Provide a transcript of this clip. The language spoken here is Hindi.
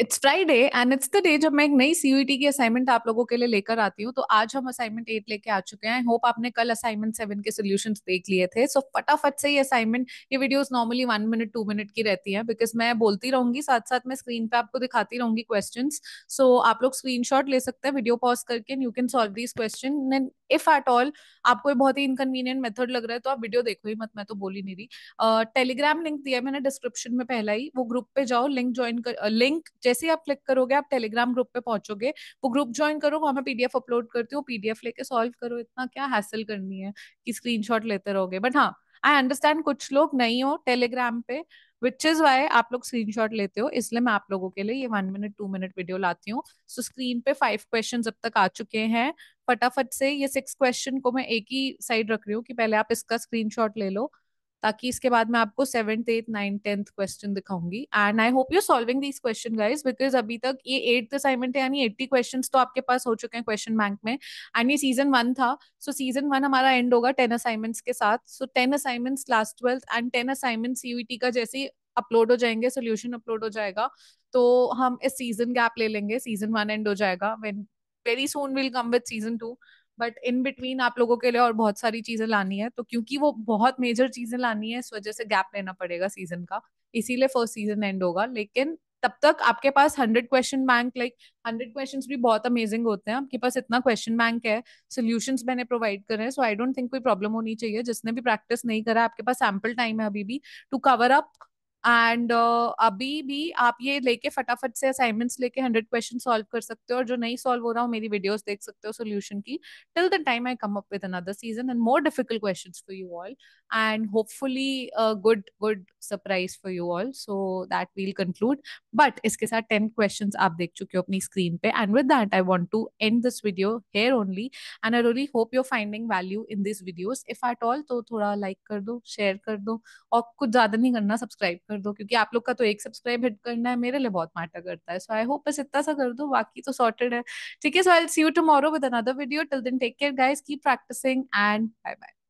it's Friday and it's the day जब मैं एक नई सीयूटी e की असाइनमेंट आप लोगों के लिए लेकर आती हूँ तो आज हम असाइनमेंट एट लेके आ चुके हैं आई होप आपने कल असाइनमेंट सेवन के सोल्यूशन देख लिए थे सो so, फटाफट से ये असाइनमेंट ये videos normally one minute two minute की रहती है बिकॉज मैं बोलती रहूंगी साथ साथ मैं स्क्रीन पे आपको दिखाती रहूंगी क्वेश्चन सो so, आप लोग स्क्रीन ले सकते हैं वीडियो पॉज करके and you can solve this question and if at all आपको बहुत ही इनकन्वीनियंट मेथड लग रहा है तो आप वीडियो देखो ही मत मैं तो बोली नहीं रही टेलीग्राम लिंक दिया मैंने डिस्क्रिप्शन में पहला ही वो ग्रुप पे जाओ लिंक ज्वाइन कर लिंक जैसे ही आप क्लिक करोगे आप टेलीग्राम ग्रुप पे पहुंचोगे वो ग्रुप ज्वाइन करो वहां मैं पीडीएफ अपलोड करती हूँ पीडीएफ लेके सॉल्व करो इतना क्या हासिल करनी है कि स्क्रीनशॉट लेते रहोगे बट हाँ आई अंडरस्टैंड कुछ लोग नहीं हो टेलीग्राम पे विच इज वाई आप लोग स्क्रीनशॉट लेते हो इसलिए मैं आप लोगों के लिए ये one minute two minute video लाती हूँ सो so, स्क्रीन पे फाइव क्वेश्चन अब तक आ चुके हैं फटाफट से ये सिक्स क्वेश्चन को मैं एक ही साइड रख रही हूँ कि पहले आप इसका स्क्रीनशॉट ले लो ताकि इसके बाद मैं आपको seventh eighth nine tenth question दिखाऊंगी and I hope you solving this question guys because अभी तक ये एट्थ असाइनमेंट है यानी एट्टी क्वेश्चन तो आपके पास हो चुके हैं क्वेश्चन बैंक में एंड ये सीजन वन था सो सीजन वन हमारा एंड होगा टेन असाइनमेंट्स के साथ so ten assignments last twelfth and ten assignments CUT का जैसे अपलोड हो जाएंगे सोल्यूशन अपलोड हो जाएगा तो हम इस सीजन गैप ले लेंगे सीजन वन एंड हो जाएगा when very soon will come with season two but in between आप लोगों के लिए और बहुत सारी चीजें लानी है तो क्योंकि वो बहुत मेजर चीजें लानी है इस वजह से गैप लेना पड़ेगा सीजन का इसीलिए फर्स्ट सीजन एंड होगा लेकिन तब तक आपके पास hundred question bank like hundred question भी बहुत अमेजिंग होते हैं आपके पास इतना क्वेश्चन बैंक है सोल्यूशन मैंने प्रोवाइड करे हैं सो आई डोंट थिंक कोई प्रॉब्लम होनी चाहिए जिसने भी प्रैक्टिस नहीं करा आपके पास सैम्पल टाइम है अभी भी to cover up and uh, अभी भी आप ये लेके फटाफट से असाइनमेंट्स लेके हंड्रेड क्वेश्चन सॉल्व कर सकते हो और जो नहीं सॉल्व हो रहा हो मेरी वीडियोस देख सकते हो सोल्यूशन की till the time I come up with another season and more difficult question for you all and hopefully good good surprise for you all so that will conclude but इसके साथ टेन क्वेश्चन आप देख चुके हो अपनी स्क्रीन पे and with that I want to end this video here only and I really hope you're finding value in this videos if at all तो थोड़ा लाइक like कर दो शेयर कर दो और कुछ ज्यादा नहीं करना सब्सक्राइब कर कर दो क्योंकि आप लोग का तो एक सब्सक्राइब हिट करना है मेरे लिए बहुत मैटर करता है सो आई होप बस इतना सा कर दो बाकी तो सॉर्टेड है ठीक है so I see you tomorrow with another video till then take care guys keep practicing and bye bye